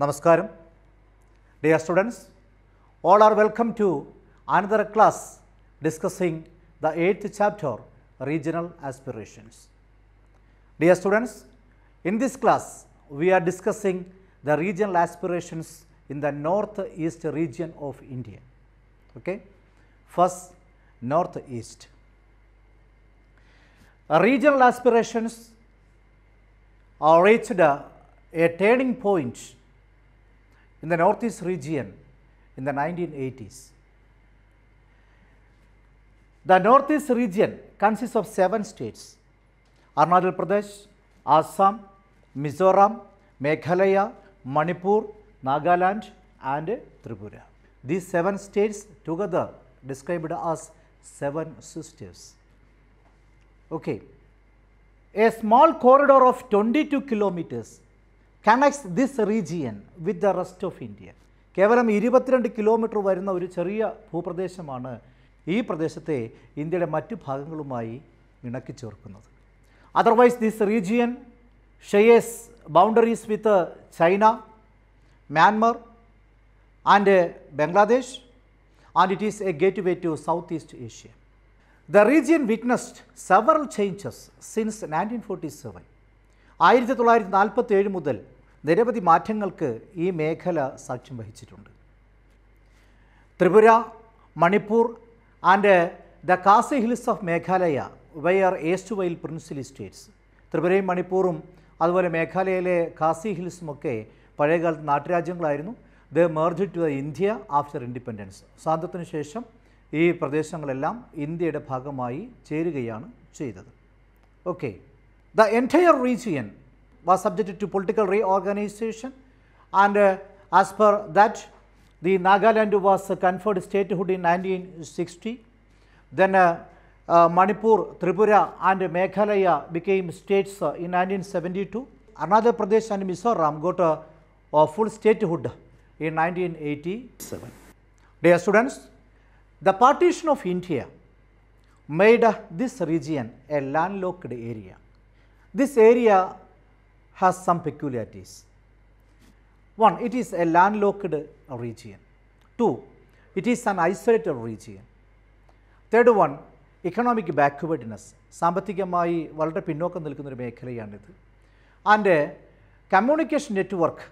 Namaskaram, dear students, all are welcome to another class discussing the eighth chapter, regional aspirations. Dear students, in this class we are discussing the regional aspirations in the northeast region of India. Okay? First, northeast. Regional aspirations are reached a turning point in the northeast region in the 1980s. The northeast region consists of seven states Arunachal Pradesh, Assam, Mizoram, Meghalaya, Manipur, Nagaland and Tripura. These seven states together described as seven sisters. Okay. A small corridor of 22 kilometers connects this region with the rest of India കേവലം ഇരുപത്തിരണ്ട് kilometre വരുന്ന ഒരു ചെറിയ ഭൂപ്രദേശമാണ് ഈ പ്രദേശത്തെ ഇന്ത്യയുടെ മറ്റു ഭാഗങ്ങളുമായി ഇണക്കി ചേർക്കുന്നത് otherwise this region shares boundaries with China Myanmar and Bangladesh and it is a gateway to south east Asia the region witnessed several changes since nineteen forty seven ആയിരത്തി തൊള്ളായിരത്തി നാൽപ്പത്തി ഏഴ് മുതൽ നിരവധി മാറ്റങ്ങൾക്ക് ഈ മേഖല സാക്ഷ്യം വഹിച്ചിട്ടുണ്ട് Tripura Manipur and the Khasi hills of Meghalaya where erstwhile princely states ത്രിപുരയും മണിപ്പൂറും അതുപോലെ മേഘാലയയിലെ കാസി ഹിൽസുമൊക്കെ പഴയകാലത്ത് നാട്ടുരാജ്യങ്ങളായിരുന്നു the merge to the India after independence സ്വാതന്ത്ര്യത്തിന് ശേഷം ഈ പ്രദേശങ്ങളെല്ലാം ഇന്ത്യയുടെ ഭാഗമായി ചേരുകയാണ് ചെയ്തത് okay The entire region was subjected to political reorganization and uh, as per that the Nagaland was conferred statehood in 1960. Then uh, uh, Manipur, Tripura and Meghalaya became states uh, in 1972. Another Pradesh and Mizoram got a full statehood in 1987. Dear students, the partition of India made this region a landlocked area. This area has some peculiarities. One, it is a landlocked region. Two, it is an isolated region. Third one, economic backwardness. സാമ്പത്തികമായി വളരെ പിന്നോക്കം നിൽക്കുന്ന ഒരു മേഖലയാണിത് and communication network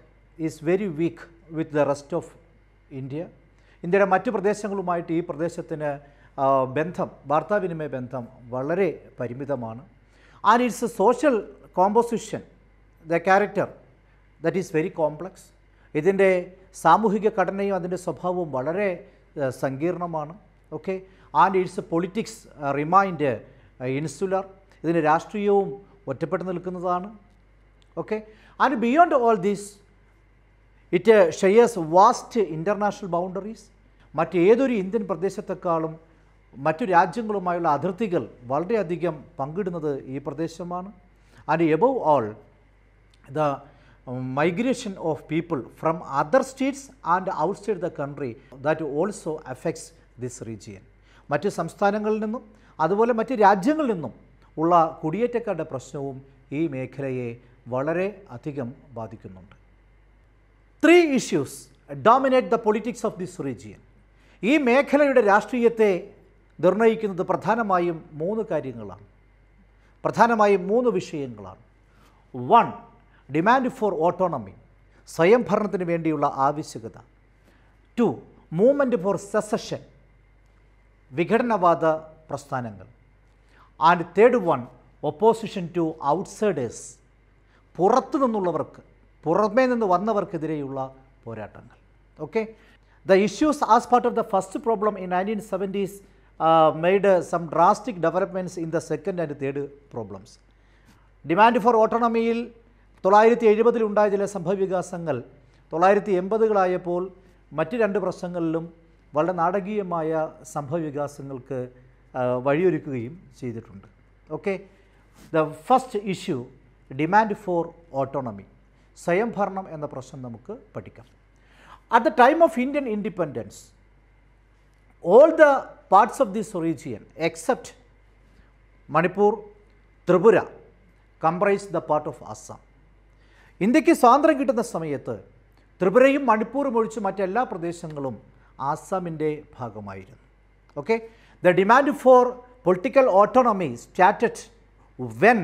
is very weak with the rest of India ഇന്ത്യയുടെ മറ്റ് പ്രദേശങ്ങളുമായിട്ട് ഈ പ്രദേശത്തിന് ബന്ധം വാർത്താവിനിമയ ബന്ധം വളരെ പരിമിതമാണ് it's a social composition the character that is very complex ഇതിൻ്റെ സാമൂഹിക ഘടനയും അതിൻ്റെ സ്വഭാവവും വളരെ സങ്കീർണമാണ് okay and its politics remained insular ഇതിൻ്റെ രാഷ്ട്രീയവും ഒറ്റപ്പെട്ട് നിൽക്കുന്നതാണ് okay and beyond all these it shares vast international boundaries മറ്റേതൊരു ഇന്ത്യൻ പ്രദേശത്തെക്കാളും മറ്റു രാജ്യങ്ങളുമായുള്ള അതിർത്തികൾ വളരെയധികം പങ്കിടുന്നത് ഈ പ്രദേശമാണ് and above all the migration of people from other states and outside the country that also affects this region മറ്റ് സംസ്ഥാനങ്ങളിൽ നിന്നും അതുപോലെ മറ്റ് രാജ്യങ്ങളിൽ നിന്നും ഉള്ള കുടിയേറ്റക്കാരുടെ പ്രശ്നവും ഈ മേഖലയെ വളരെ അധികം ബാധിക്കുന്നുണ്ട് three issues dominate the politics of this region ഈ മേഖലയുടെ രാഷ്ട്രീയത്തെ നിർണയിക്കുന്നത് പ്രധാനമായും മൂന്ന് കാര്യങ്ങളാണ് പ്രധാനമായും മൂന്ന് വിഷയങ്ങളാണ് വൺ ഡിമാൻഡ് ഫോർ ഓട്ടോണമി സ്വയംഭരണത്തിന് വേണ്ടിയുള്ള ആവശ്യകത ടു മൂവ്മെൻറ്റ് ഫോർ സെസഷൻ വിഘടനവാദ പ്രസ്ഥാനങ്ങൾ and third one opposition to outsiders പുറത്തു നിന്നുള്ളവർക്ക് പുറമേ നിന്ന് വന്നവർക്കെതിരെയുള്ള പോരാട്ടങ്ങൾ okay the issues as part of the first problem in nineteen seventies uh, made uh, some drastic developments in the second and third problems. Demand for ഓട്ടോണമിയിൽ തൊള്ളായിരത്തി എഴുപതിൽ ഉണ്ടായ ചില സംഭവവികാസങ്ങൾ തൊള്ളായിരത്തി എൺപതുകളായപ്പോൾ മറ്റ് രണ്ട് പ്രശ്നങ്ങളിലും വളരെ നാടകീയമായ സംഭവവികാസങ്ങൾക്ക് വഴിയൊരുക്കുകയും ചെയ്തിട്ടുണ്ട് okay the first issue demand for autonomy സ്വയംഭരണം എന്ന പ്രശ്നം നമുക്ക് പഠിക്കാം at the time of Indian independence all the parts of this region except Manipur, Tripura comprise the part of Assam. ഇന്ത്യക്ക് സ്വാതന്ത്ര്യം കിട്ടുന്ന സമയത്ത് ത്രിപുരയും മണിപ്പൂരും ഒഴിച്ച് മറ്റെല്ലാ പ്രദേശങ്ങളും ആസാമിൻ്റെ ഭാഗമായിരുന്നു okay the demand for political autonomy started when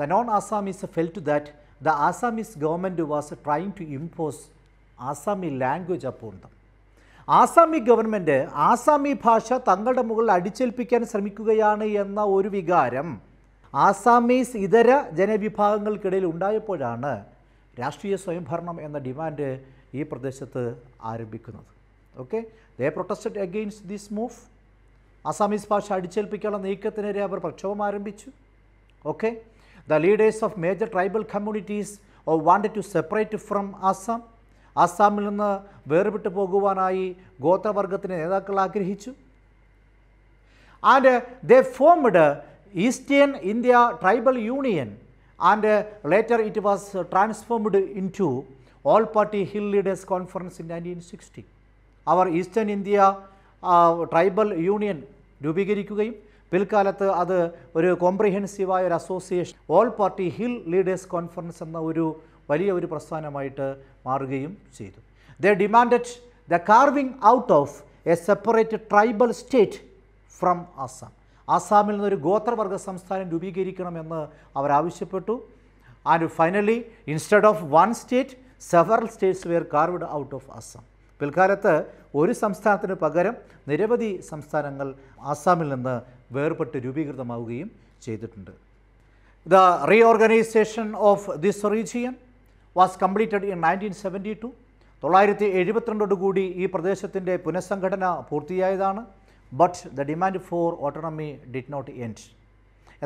the non Assamese felt to that the Assamese government was trying to impose Assamese language അപ്പോൾ ദം ആസാമി ഗവൺമെൻറ് ആസാമി ഭാഷ തങ്ങളുടെ മുകളിൽ അടിച്ചേൽപ്പിക്കാൻ ശ്രമിക്കുകയാണ് എന്ന ഒരു വികാരം ആസാമീസ് ഇതര ജനവിഭാഗങ്ങൾക്കിടയിൽ ഉണ്ടായപ്പോഴാണ് രാഷ്ട്രീയ സ്വയംഭരണം എന്ന ഡിമാൻഡ് ഈ പ്രദേശത്ത് ആരംഭിക്കുന്നത് okay they protested against this move Assamese ഭാഷ അടിച്ചേൽപ്പിക്കാനുള്ള നീക്കത്തിനെതിരെ അവർ പ്രക്ഷോഭം ആരംഭിച്ചു okay the leaders of major tribal communities oh wanted to separate from Assam ആസാമിൽ നിന്ന് വേർപെട്ടു പോകുവാനായി ഗോത്രവർഗത്തിന് നേതാക്കൾ ആഗ്രഹിച്ചു and they formed eastern India tribal union and later it was transformed into all party hill leaders conference in nineteen sixty അവർ eastern India tribal union രൂപീകരിക്കുകയും പിൽക്കാലത്ത് അത് ഒരു കോംപ്രിഹെൻസീവായ ഒരു association all party hill leaders conference എന്ന ഒരു വലിയ ഒരു പ്രസ്ഥാനമായിട്ട് മാറുകയും ചെയ്തു the demanded the carving out of a separate tribal state from Assam ആസാമിൽ നിന്നൊരു ഗോത്രവർഗ സംസ്ഥാനം രൂപീകരിക്കണമെന്ന് ആവശ്യപ്പെട്ടു and finally instead of one state several states were carved out of Assam പിൽക്കാലത്ത് ഒരു സംസ്ഥാനത്തിന് പകരം നിരവധി സംസ്ഥാനങ്ങൾ ആസാമിൽ നിന്ന് വേർപെട്ട് രൂപീകൃതമാവുകയും ചെയ്തിട്ടുണ്ട് reorganisation of this region was completed in nineteen seventy two തൊള്ളായിരത്തി എഴുപത്തിരണ്ടോടു കൂടി ഈ പ്രദേശത്തിൻ്റെ പുനഃസംഘടന പൂർത്തിയായതാണ് but the demand for autonomy did not end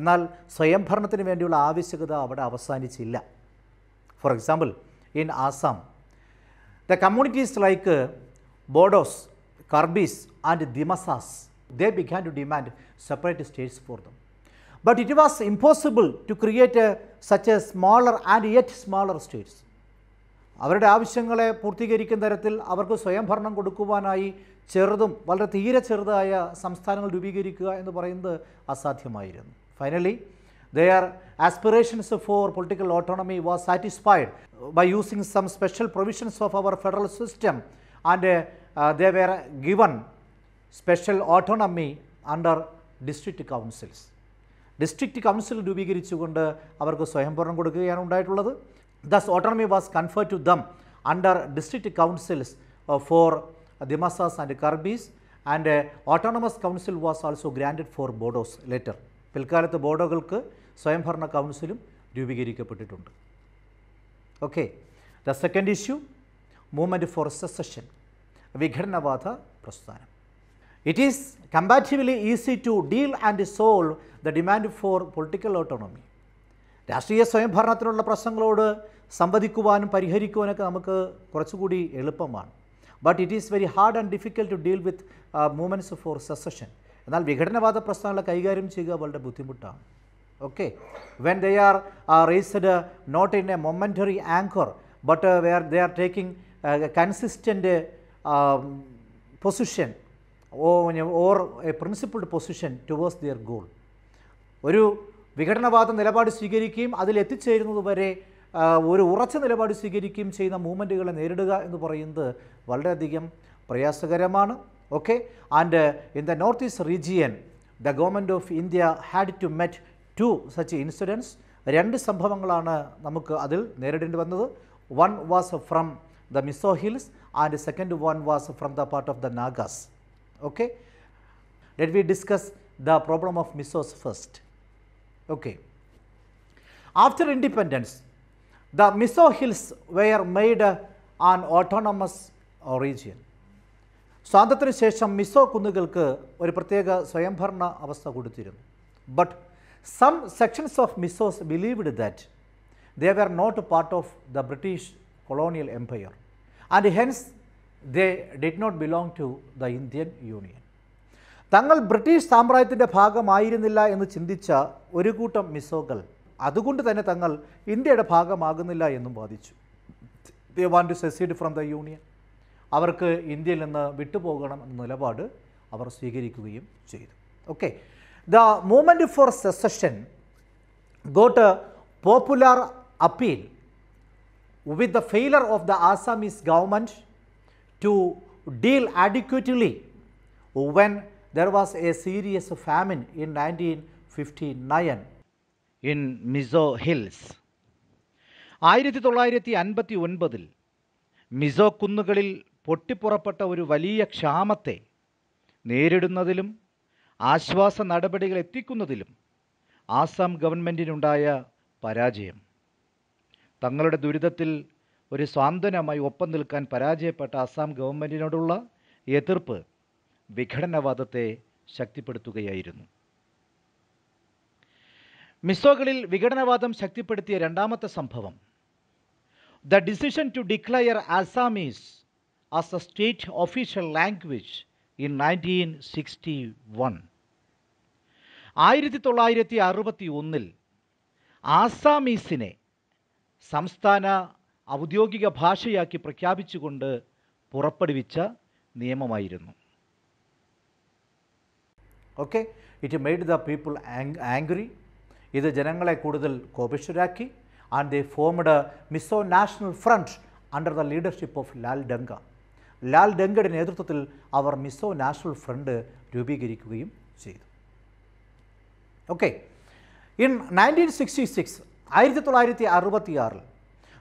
എന്നാൽ സ്വയംഭരണത്തിന് വേണ്ടിയുള്ള ആവശ്യകത അവിടെ അവസാനിച്ചില്ല for example in Assam the communities like Bodos Karbis and Dimasas they began to demand separate states for them But it was impossible to create a, such a smaller and yet smaller states. അവരുടെ ആവശ്യങ്ങളെ പൂർത്തീകരിക്കുന്ന തരത്തിൽ അവർക്ക് സ്വയം ഭരണം കൊടുക്കുവാനായി ചെറുതും വളരെ തീരെ ചെറുതായ സംസ്ഥാനങ്ങൾ രൂപീകരിക്കുക എന്ന് പറയുന്നത് അസാധ്യമായിരുന്നു finally their aspirations for political autonomy was satisfied by using some special provisions of our federal system and they were given special autonomy under district councils district council രൂപീകരിച്ചുകൊണ്ട് അവർക്ക് സ്വയംഭരണം കൊടുക്കുകയാണ് ഉണ്ടായിട്ടുള്ളത് thus autonomy was conferred to them under district councils for Dimasas and Karbis and autonomous council was also granted for Bodos later പിൽക്കാലത്ത് ബോഡോകൾക്ക് സ്വയംഭരണ കൗൺസിലും രൂപീകരിക്കപ്പെട്ടിട്ടുണ്ട് okay the second issue movement for secession വിഘടനവാദ പ്രസ്ഥാനം It is comparatively easy to deal and solve the demand for political autonomy. രാഷ്ട്രീയ സ്വയംഭരണത്തിനുള്ള പ്രശ്നങ്ങളോട് സംവദിക്കുവാനും പരിഹരിക്കുവാനൊക്കെ നമുക്ക് കുറച്ചുകൂടി എളുപ്പമാണ് but it is very hard and difficult to deal with movements for secession എന്നാൽ വിഘടനവാദ പ്രശ്നങ്ങളെ കൈകാര്യം ചെയ്യുക വളരെ ബുദ്ധിമുട്ടാണ് okay when they are raised not in a momentary anger but we are they are taking consistent position or a principled position towards their goal ഒരു വിഘടനവാദ നിലപാട് സ്വീകരിക്കുകയും അതിലെത്തിച്ചേരുന്നത് വരെ ഒരു ഉറച്ച നിലപാട് സ്വീകരിക്കുകയും ചെയ്യുന്ന മൂവ്മെൻറ്റുകളെ നേരിടുക എന്ന് പറയുന്നത് വളരെയധികം പ്രയാസകരമാണ് okay and in the north east region the government of India had to met to such incidents രണ്ട് സംഭവങ്ങളാണ് നമുക്ക് അതിൽ നേരിടേണ്ടി വന്നത് one was from the Mizo hills and second one was from the part of the Nagas okay let me discuss the problem of misos first okay after independence the miso hills were made an autonomous region swatantra shesham miso kunugalku oru pratheka swayambharna avastha koduthirum but some sections of misos believed that they were not part of the british colonial empire and hence they did not belong to the Indian union തങ്ങൾ British സാമ്രാജ്യത്തിൻ്റെ ഭാഗമായിരുന്നില്ല എന്ന് ചിന്തിച്ച ഒരു കൂട്ടം മിസോകൾ അതുകൊണ്ട് തന്നെ തങ്ങൾ ഇന്ത്യയുടെ ഭാഗമാകുന്നില്ല എന്നും വാദിച്ചു they want to secede from the union അവർക്ക് ഇന്ത്യയിൽ നിന്ന് വിട്ടുപോകണം എന്ന നിലപാട് അവർ സ്വീകരിക്കുകയും ചെയ്തു okay the movement for secession got popular appeal with the failure of the Assamese government to deal adequately when there was a serious famine in 1959 in Mizo Hills. ആയിരത്തി തൊള്ളായിരത്തി അൻപത്തി ഒൻപതിൽ മിസോ കുന്നുകളിൽ പൊട്ടിപ്പുറപ്പെട്ട ഒരു വലിയ ക്ഷാമത്തെ നേരിടുന്നതിലും ആശ്വാസ നടപടികൾ എത്തിക്കുന്നതിലും ആസാം ഗവൺമെൻറ്റിനുണ്ടായ പരാജയം തങ്ങളുടെ ദുരിതത്തിൽ ഒരു സ്വാന്തനമായി ഒപ്പം നിൽക്കാൻ പരാജയപ്പെട്ട അസാം ഗവൺമെൻറ്റിനോടുള്ള എതിർപ്പ് വിഘടനവാദത്തെ ശക്തിപ്പെടുത്തുകയായിരുന്നു മിസോകളിൽ വിഘടനവാദം ശക്തിപ്പെടുത്തിയ രണ്ടാമത്തെ സംഭവം the decision to declare Assamese as a state official language in nineteen sixty one ആയിരത്തി തൊള്ളായിരത്തി അറുപത്തി ഒന്നിൽ ആസാമീസിനെ സംസ്ഥാന ഔദ്യോഗിക ഭാഷയാക്കി പ്രഖ്യാപിച്ചുകൊണ്ട് പുറപ്പെടുവിച്ച നിയമമായിരുന്നു okay it made the people angry ഇത് ജനങ്ങളെ കൂടുതൽ കോപിഷ്ഠരാക്കി and they formed Mizo national front under the leadership of Laldenga ലാൽ ഡങ്കയുടെ നേതൃത്വത്തിൽ അവർ മിസോ നാഷണൽ ഫ്രണ്ട് രൂപീകരിക്കുകയും ചെയ്തു okay in nineteen sixty six ആയിരത്തി തൊള്ളായിരത്തി അറുപത്തി ആറിൽ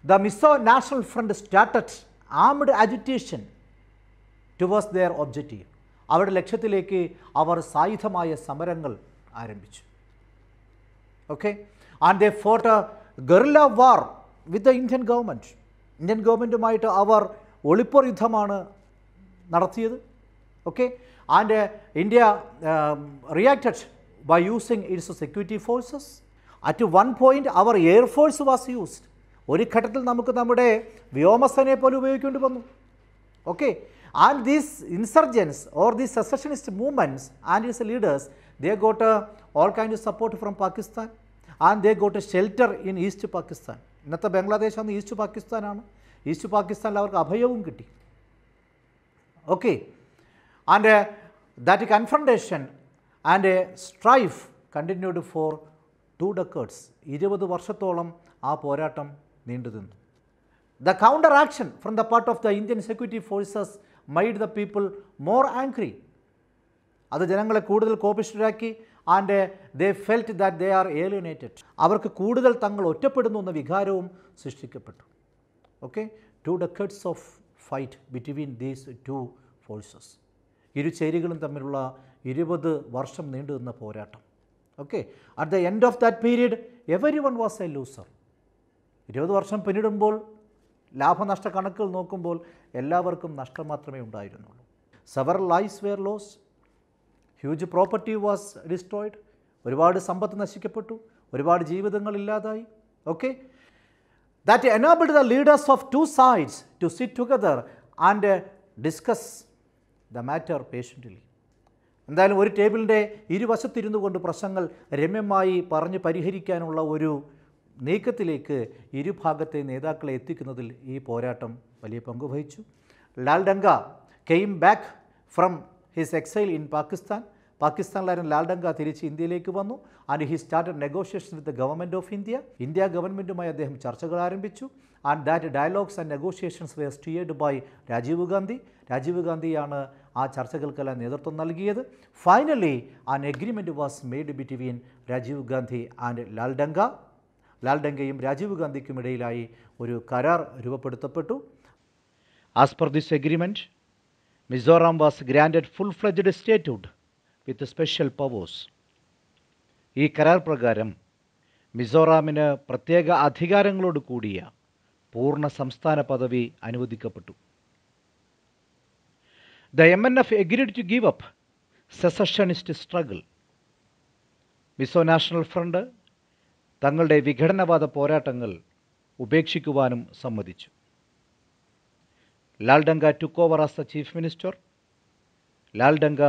The Miso National Front started armed agitation towards their objective. Our lecture, our Saithamaya Samarangal, RMBC. Okay? And they fought a guerrilla war with the Indian government. Indian government might have our Ulipur Yuthamana Narathiyad. Okay? And uh, India um, reacted by using its security forces. At one point, our air force was used. ഒരു ഘട്ടത്തിൽ നമുക്ക് നമ്മുടെ വ്യോമസേനയെ പോലും ഉപയോഗിക്കേണ്ടി വന്നു okay and these insurgence or these secessionist movements and its leaders they got all kind of support from Pakistan and they got shelter in east Pakistan ഇന്നത്തെ ബംഗ്ലാദേശ് അന്ന് east പാകിസ്ഥാനാണ് east പാകിസ്ഥാനിൽ അവർക്ക് അഭയവും കിട്ടി okay and that confrontation and strife continued for two decades ഇരുപത് വർഷത്തോളം ആ പോരാട്ടം നീണ്ടുനിന്നു the counter action from the part of the Indian security forces made the people more angry അത് ജനങ്ങളെ കൂടുതൽ കോപിഷ്ടരാക്കി and they felt that they are alienated അവർക്ക് കൂടുതൽ തങ്ങൾ ഒറ്റപ്പെടുന്നു എന്ന വികാരവും സൃഷ്ടിക്കപ്പെട്ടു okay two decades of fight between these two forces ഇരു ചേരികളും തമ്മിലുള്ള ഇരുപത് വർഷം നിന്ന പോരാട്ടം okay at the end of that period everyone was a loser ഇരുപത് വർഷം പിന്നിടുമ്പോൾ ലാഭനഷ്ട കണക്കുകൾ നോക്കുമ്പോൾ എല്ലാവർക്കും നഷ്ടം മാത്രമേ ഉണ്ടായിരുന്നുള്ളൂ several lives were lost huge property was destroyed ഒരുപാട് സമ്പത്ത് നശിക്കപ്പെട്ടു ഒരുപാട് ജീവിതങ്ങൾ ഇല്ലാതായി okay that enabled the leaders of two sides to sit together and discuss the matter patiently എന്തായാലും ഒരു ടേബിളിൻ്റെ ഇരുവശത്തിരുന്നു കൊണ്ട് പ്രശ്നങ്ങൾ രമ്യമായി പറഞ്ഞ് പരിഹരിക്കാനുള്ള ഒരു നീക്കത്തിലേക്ക് ഇരുഭാഗത്തെ നേതാക്കളെ എത്തിക്കുന്നതിൽ ഈ പോരാട്ടം വലിയ പങ്ക് വഹിച്ചു Laldenga came back from his exile in Pakistan പാകിസ്ഥാനിലായിരുന്ന ലാൽ ഡങ്ക തിരിച്ച് ഇന്ത്യയിലേക്ക് വന്നു and he started negotiation with government of India India ഗവൺമെൻറ്റുമായി അദ്ദേഹം ചർച്ചകൾ ആരംഭിച്ചു and that dialogues and negotiations were steered by Rajiv Gandhi Rajiv ഗാന്ധിയാണ് ആ ചർച്ചകൾക്കെല്ലാം നേതൃത്വം നൽകിയത് finally an agreement was made between Rajiv Gandhi and Laldenga ലാൽഡങ്കയും രാജീവ് ഗാന്ധിക്കും ഇടയിലായി ഒരു കരാർ രൂപപ്പെടുത്തപ്പെട്ടു as per this agreement Mizoram was granted full fledged statehood with special powers ഈ കരാർ പ്രകാരം മിസോറാമിന് പ്രത്യേക അധികാരങ്ങളോട് കൂടിയ പൂർണ്ണ സംസ്ഥാന പദവി അനുവദിക്കപ്പെട്ടു the M N F agreed to give up secessionist struggle Mizo national front തങ്ങളുടെ വിഘടനവാദ പോരാട്ടങ്ങൾ ഉപേക്ഷിക്കുവാനും സമ്മതിച്ചു Laldenga took over as the chief minister Laldenga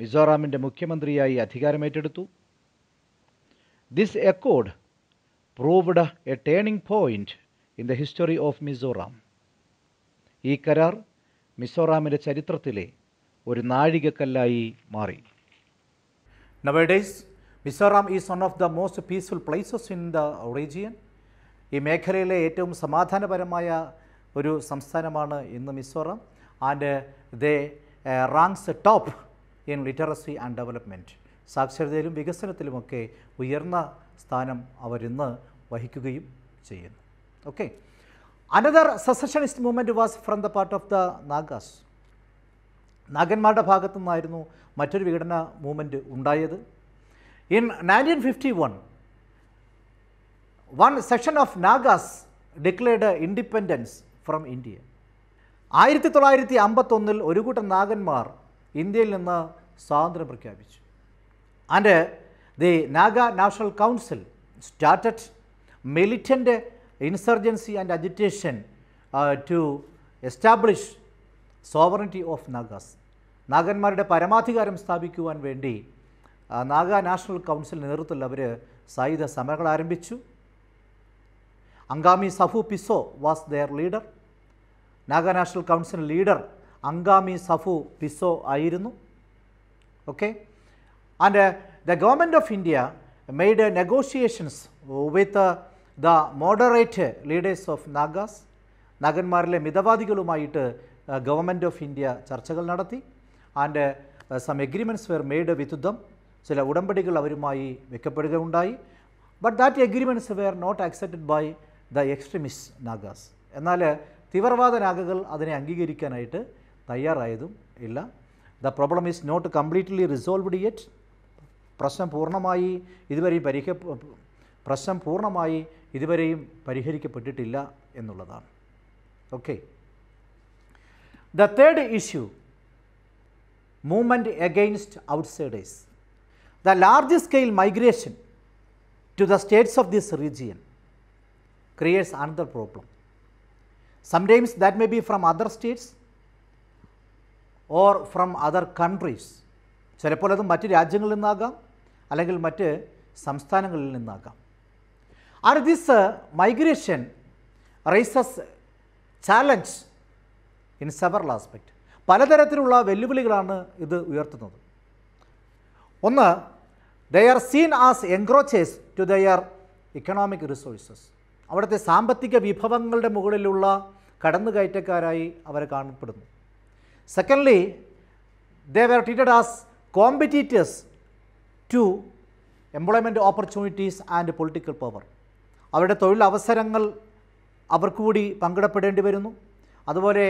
മിസോറാമിൻ്റെ മുഖ്യമന്ത്രിയായി അധികാരമേറ്റെടുത്തു this accord proved a turning point in the history of Mizoram ഈ കരാർ മിസോറാമിൻ്റെ ചരിത്രത്തിലെ ഒരു നാഴികക്കല്ലായി മാറി nowadays Mizoram is one of the most peaceful places in the region ഈ മേഖലയിലെ ഏറ്റവും സമാധാനപരമായ ഒരു സംസ്ഥാനമാണ് ഇന്ന് Mizoram and they ranks top in literacy and development സാക്ഷരതയിലും വികസനത്തിലുമൊക്കെ ഉയർന്ന സ്ഥാനം അവരിന്ന് വഹിക്കുകയും ചെയ്യുന്നു okay another secessionist movement was from the part of the Nagas നാഗന്മാരുടെ ഭാഗത്തു നിന്നായിരുന്നു മറ്റൊരു വിഘടന മൂവ്മെൻറ്റ് ഉണ്ടായത് In 1951, one section of Nagas declared independence from India. ആയിരത്തി തൊള്ളായിരത്തി അമ്പത്തൊന്നിൽ ഒരു കൂട്ടം നാഗന്മാർ ഇന്ത്യയിൽ നിന്ന് സ്വാതന്ത്ര്യം പ്രഖ്യാപിച്ചു and the Naga national council started militant insurgency and agitation to establish sovereignty of Nagas നാഗന്മാരുടെ പരമാധികാരം സ്ഥാപിക്കുവാൻ വേണ്ടി നാഗ നാഷണൽ കൗൺസിലിൻ്റെ നേതൃത്വത്തിൽ അവർ സായുധ സമരങ്ങൾ ആരംഭിച്ചു Angami Zapu Phizo was their leader Naga national council leader Angami Zapu Phizo ആയിരുന്നു okay and the government of India made negotiations with the moderate leaders of Nagas നഗന്മാരിലെ മിതവാദികളുമായിട്ട് ഗവൺമെൻറ് ഓഫ് ഇന്ത്യ ചർച്ചകൾ നടത്തി and some agreements were made with them ചില ഉടമ്പടികൾ അവരുമായി വെക്കപ്പെടുകയുണ്ടായി but that agreements were not accepted by the extremist Nagas എന്നാൽ തീവ്രവാദ നാഗകൾ അതിനെ അംഗീകരിക്കാനായിട്ട് തയ്യാറായതും ഇല്ല the problem is not completely resolved yet പ്രശ്നം പൂർണ്ണമായി ഇതുവരെയും പരിഹ പ്രശ്നം പൂർണ്ണമായി ഇതുവരെയും പരിഹരിക്കപ്പെട്ടിട്ടില്ല എന്നുള്ളതാണ് okay the third issue movement against outsiders the large scale migration to the states of this region creates another problem. Sometimes that may be from other states or from other countries. ചിലപ്പോൾ അത് മറ്റ് രാജ്യങ്ങളിൽ നിന്നാകാം അല്ലെങ്കിൽ മറ്റ് സംസ്ഥാനങ്ങളിൽ നിന്നാകാം are this migration raises challenge in several aspect പലതരത്തിലുള്ള വെല്ലുവിളികളാണ് ഇത് ഉയർത്തുന്നത് ഒന്ന് they are seen as encroachers to their economic resources അവിടുത്തെ സാമ്പത്തിക വിഭവങ്ങളുടെ മുകളിലുള്ള കടന്നുകയറ്റക്കാരായി അവർ കാണപ്പെടുന്നു secondly they treated as competitors to employment opportunities and political power അവരുടെ തൊഴിലവസരങ്ങൾ അവർക്ക് കൂടി പങ്കിടപ്പെടേണ്ടി വരുന്നു അതുപോലെ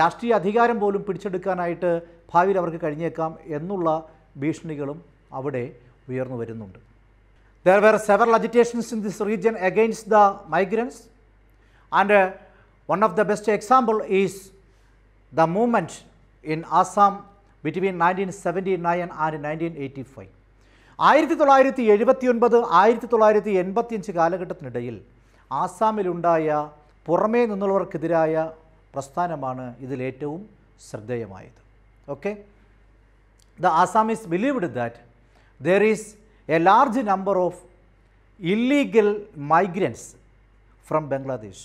രാഷ്ട്രീയ അധികാരം പോലും പിടിച്ചെടുക്കാനായിട്ട് ഭാവിയിൽ അവർക്ക് കഴിഞ്ഞേക്കാം എന്നുള്ള ഭീഷണികളും അവിടെ ഉയർന്നു വരുന്നുണ്ട് there were severe agitations in this region against the migrants and one of the best example is the movement in Assam between nineteen seventy nine and nineteen eighty five ആയിരത്തി തൊള്ളായിരത്തി എഴുപത്തി ഒൻപത് ആയിരത്തി തൊള്ളായിരത്തി എൺപത്തിയഞ്ച് കാലഘട്ടത്തിനിടയിൽ ആസാമിലുണ്ടായ പുറമേ നിന്നുള്ളവർക്കെതിരായ പ്രസ്ഥാനമാണ് ഇതിലേറ്റവും ശ്രദ്ധേയമായത് okay the Assam is believed that there is a large number of illegal migrants from Bangladesh.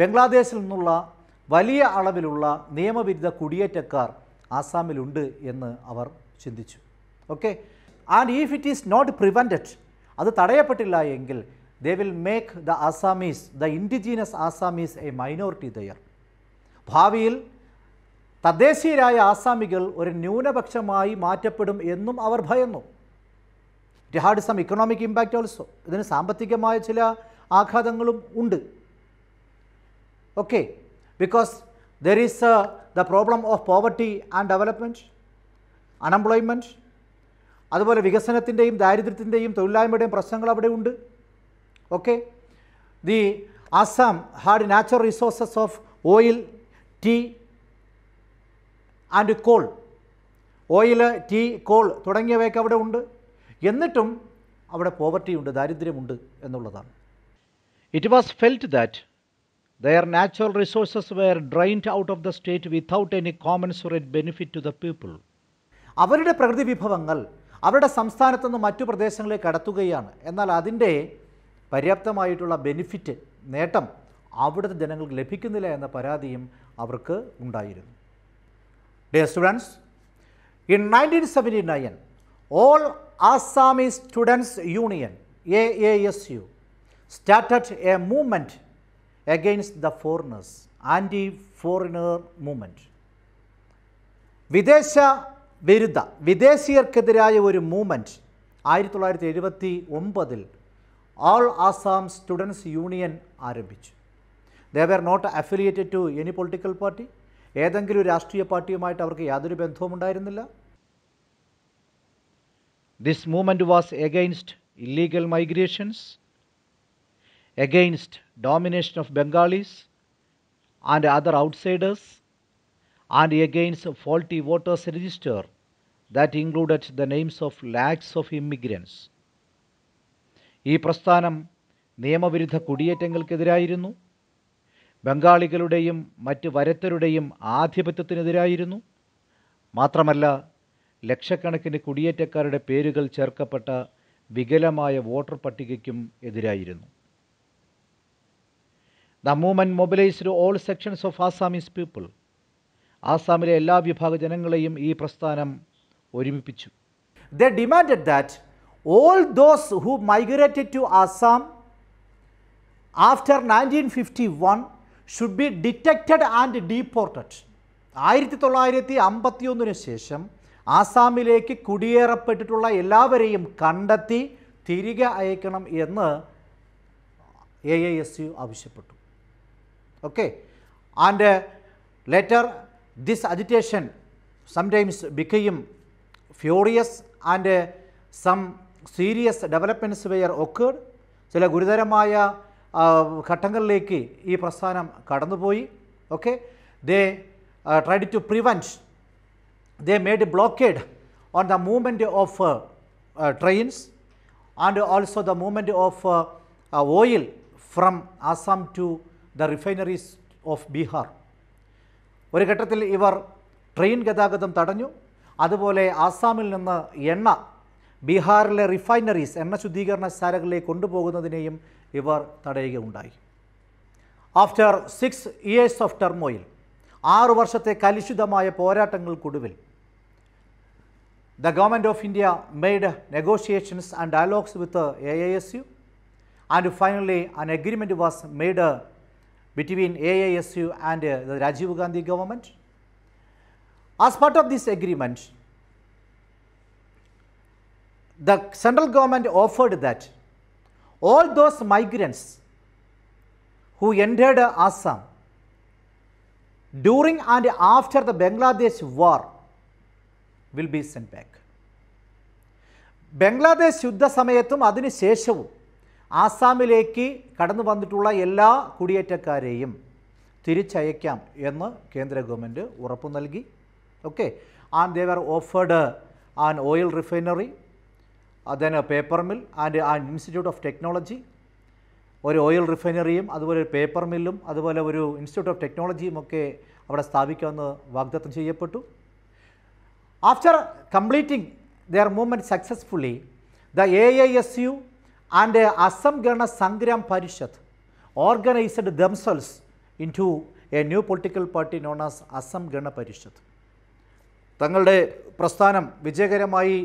ബംഗ്ലാദേശിൽ നിന്നുള്ള വലിയ അളവിലുള്ള നിയമവിരുദ്ധ കുടിയേറ്റക്കാർ ആസാമിലുണ്ട് എന്ന് അവർ ചിന്തിച്ചു okay and if it is not prevented അത് തടയപ്പെട്ടില്ല എങ്കിൽ they will make the Assamese the indigenous Assamese a minority their ഭാവിയിൽ തദ്ദേശീയരായ ആസാമികൾ ഒരു ന്യൂനപക്ഷമായി മാറ്റപ്പെടും എന്നും അവർ ഭയന്നു it had some economic impact also ഇതിന് സാമ്പത്തികമായ ചില ആഘാതങ്ങളും ഉണ്ട് okay because there is the problem of poverty and development unemployment അതുപോലെ വികസനത്തിൻ്റെയും ദാരിദ്ര്യത്തിൻ്റെയും തൊഴിലില്ലായ്മയുടെയും പ്രശ്നങ്ങൾ അവിടെ ഉണ്ട് okay the Assam had natural resources of oil tea and coal oil tea coal തുടങ്ങിയവയൊക്കെ അവിടെ ഉണ്ട് എന്നിട്ടും അവിടെ പോവർട്ടിയുണ്ട് ദാരിദ്ര്യമുണ്ട് എന്നുള്ളതാണ് it was felt that their natural resources were drained out of the state without any സുറേറ്റ് ബെനിഫിറ്റ് ടു ദ പീപ്പിൾ അവരുടെ പ്രകൃതി വിഭവങ്ങൾ അവരുടെ സംസ്ഥാനത്ത് നിന്ന് മറ്റു പ്രദേശങ്ങളിലേക്ക് കടത്തുകയാണ് എന്നാൽ അതിൻ്റെ പര്യാപ്തമായിട്ടുള്ള ബെനിഫിറ്റ് നേട്ടം അവിടുത്തെ ജനങ്ങൾക്ക് ലഭിക്കുന്നില്ല എന്ന പരാതിയും അവർക്ക് ഉണ്ടായിരുന്നു dear students in nineteen seventy nine all Assami Students Union AASU started a movement against the foreigners, anti-foreigner movement. വിദേശ വിരുദ്ധ വിദേശീയർക്കെതിരായ ഒരു മൂവ്മെൻറ്റ് ആയിരത്തി തൊള്ളായിരത്തി എഴുപത്തി ഒമ്പതിൽ ഓൾ ആസാം സ്റ്റുഡൻസ് യൂണിയൻ ആരംഭിച്ചു they were not affiliated to any political party ഏതെങ്കിലും രാഷ്ട്രീയ പാർട്ടിയുമായിട്ട് അവർക്ക് യാതൊരു ബന്ധവും ഉണ്ടായിരുന്നില്ല This movement was against illegal migrations, against domination of Bengalis and other outsiders, and against faulty voters register that included the names of lakhs of immigrants. ഈ പ്രസ്ഥാനം നിയമവിരുദ്ധ കുടിയേറ്റങ്ങൾക്കെതിരായിരുന്നു ബംഗാളികളുടെയും മറ്റ് വരത്തരുടെയും ആധിപത്യത്തിനെതിരായിരുന്നു maatramalla ലക്ഷക്കണക്കിന് കുടിയേറ്റക്കാരുടെ പേരുകൾ ചേർക്കപ്പെട്ട വികലമായ വോട്ടർ പട്ടികയ്ക്കും എതിരായിരുന്നു the movement mobilised all sections of Assamese people ആസാമിലെ എല്ലാ വിഭാഗ ജനങ്ങളെയും ഈ പ്രസ്ഥാനം ഒരുമിപ്പിച്ചു the demanded that all those who migrated to Assam after nineteen fifty one should be detected and deported ആയിരത്തി തൊള്ളായിരത്തി അമ്പത്തിയൊന്നിന് ശേഷം ആസാമിലേക്ക് കുടിയേറപ്പെട്ടിട്ടുള്ള എല്ലാവരെയും കണ്ടെത്തി തിരികെ അയക്കണം എന്ന് എ ഐ എസ് യു ആവശ്യപ്പെട്ടു okay and later this agitation sometimes became furious and some serious developments were occurred ചില ഗുരുതരമായ ഘട്ടങ്ങളിലേക്ക് ഈ പ്രസ്ഥാനം കടന്നുപോയി okay they tried to prevent they made blockade on the movement of uh, uh, trains and also the movement of uh, uh, oil from Assam to the refineries of Bihar. ഒരു ഘട്ടത്തിൽ ഇവർ train ഗതാഗതം തടഞ്ഞു അതുപോലെ ആസാമിൽ നിന്ന് എണ്ണ ബീഹാറിലെ റിഫൈനറീസ് എണ്ണ ശുദ്ധീകരണശാലകളിലേക്ക് കൊണ്ടുപോകുന്നതിനെയും ഇവർ തടയുകയുണ്ടായി after six years of turmoil ആറു വർഷത്തെ കലുഷിതമായ പോരാട്ടങ്ങൾക്കൊടുവിൽ the government of India made negotiations and dialogues with the AISU and finally an agreement was made between AISU and the Rajiv Gandhi government. As part of this agreement, the central government offered that all those migrants who entered Assam during and after the Bangladesh war will be send back Bangladesh യുദ്ധസമയത്തും അതിനുശേഷവും ആസാമിലേക്ക് കടന്നു വന്നിട്ടുള്ള എല്ലാ കുടിയേറ്റക്കാരെയും തിരിച്ചയക്കാം എന്ന് കേന്ദ്ര government ഉറപ്പ് നൽകി okay and they were offered an oil refinery then paper mill and an institute of technology ഒരു ഓയിൽ റിഫൈനറിയും അതുപോലെ ഒരു പേപ്പർ മില്ലും അതുപോലെ ഒരു ഇൻസ്റ്റിറ്റ്യൂട്ട് ഓഫ് ടെക്നോളജിയും ഒക്കെ അവിടെ സ്ഥാപിക്കാമെന്ന് വാഗ്ദത്തം ചെയ്യപ്പെട്ടു After completing their movement successfully, the AISU and uh, Assam Gana Sangram Parishad organized themselves into a new political party known as Assam Gana Parishad. തങ്ങളുടെ പ്രസ്ഥാനം വിജയകരമായി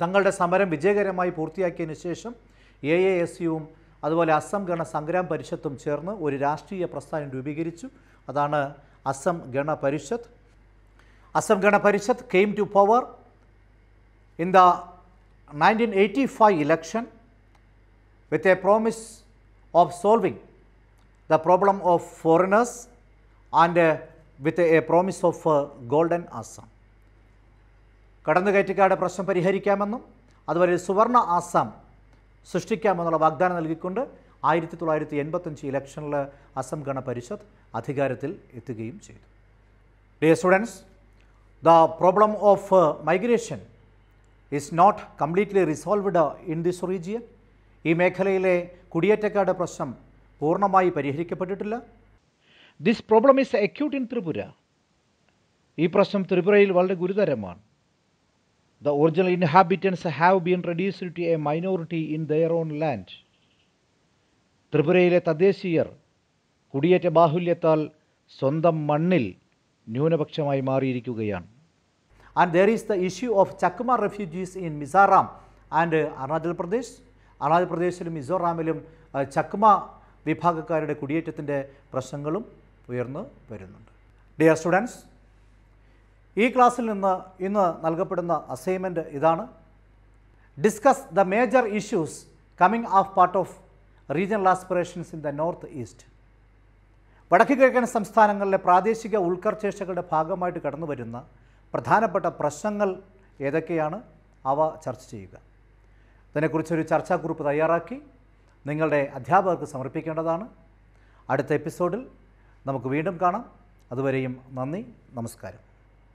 തങ്ങളുടെ സമരം വിജയകരമായി പൂർത്തിയാക്കിയതിന് ശേഷം AASU, എ എസ് യുവും അതുപോലെ അസം ഗണ സംഗ്രാം പരിഷത്തും ചേർന്ന് ഒരു രാഷ്ട്രീയ പ്രസ്ഥാനം രൂപീകരിച്ചു അതാണ് അസം ഗണ പരിഷത്ത് Assam Gana Parishad came to power in the 1985 election with a promise of solving the problem of foreigners and uh, with a, a promise of uh, golden Assam. കടന്നുകയറ്റക്കാരുടെ പ്രശ്നം പരിഹരിക്കാമെന്നും അതുപോലെ സുവർണ ആസാം സൃഷ്ടിക്കാമെന്നുള്ള വാഗ്ദാനം നൽകിക്കൊണ്ട് ആയിരത്തി തൊള്ളായിരത്തി എൺപത്തഞ്ച് ഇലക്ഷനിൽ അസം ഗണ പരിഷത്ത് അധികാരത്തിൽ എത്തുകയും ചെയ്തു Dear students, the problem of migration migration not completely resolved in this region ഈ മേഖലയിലെ കുടിയേറ്റക്കാരുടെ പ്രശ്നം പൂർണ്ണമായി പരിഹരിക്കപ്പെട്ടിട്ടില്ല this problem is acute in Tripura ഈ പ്രശ്നം ത്രിപുരയിൽ വളരെ ഗുരുതരമാണ് the original inhabitants have been reduced to a minority in their own land ത്രിപുരയിലെ തദ്ദേശീയർ കുടിയേറ്റ ബാഹുല്യത്താൽ സ്വന്തം മണ്ണിൽ ന്യൂനപക്ഷമായി മാറിയിരിക്കുകയാണ് And there is the issue of Chakma refugees in Mizoram and uh, Arunachal Pradesh. അണാചൽ പ്രദേശിലും മിസോറാമിലും Chakma വിഭാഗക്കാരുടെ കുടിയേറ്റത്തിൻ്റെ പ്രശ്നങ്ങളും ഉയർന്നു വരുന്നുണ്ട് ഡിയർ സ്റ്റുഡൻസ് ഈ ക്ലാസ്സിൽ നിന്ന് ഇന്ന് നൽകപ്പെടുന്ന അസൈൻമെൻറ്റ് ഇതാണ് discuss the major issues coming of part of regional aspirations in the north east വടക്കു കിഴക്കൻ സംസ്ഥാനങ്ങളിലെ പ്രാദേശിക ഉൾക്കർച്ചേഷ്ടകളുടെ ഭാഗമായിട്ട് കടന്നു വരുന്ന പ്രധാനപ്പെട്ട പ്രശ്നങ്ങൾ ഏതൊക്കെയാണ് അവ ചർച്ച ചെയ്യുക ചർച്ചാ ഗ്രൂപ്പ് തയ്യാറാക്കി നിങ്ങളുടെ അധ്യാപകർക്ക് സമർപ്പിക്കേണ്ടതാണ് അടുത്ത എപ്പിസോഡിൽ നമുക്ക് വീണ്ടും കാണാം അതുവരെയും നന്ദി നമസ്കാരം